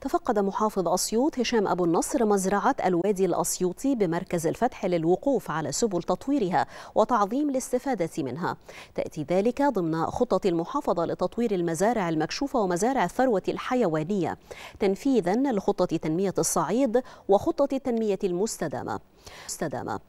تفقد محافظ أسيوط هشام أبو النصر مزرعة الوادي الأسيوطي بمركز الفتح للوقوف على سبل تطويرها وتعظيم الاستفادة منها تأتي ذلك ضمن خطة المحافظة لتطوير المزارع المكشوفة ومزارع الثروة الحيوانية تنفيذا لخطة تنمية الصعيد وخطة التنمية المستدامة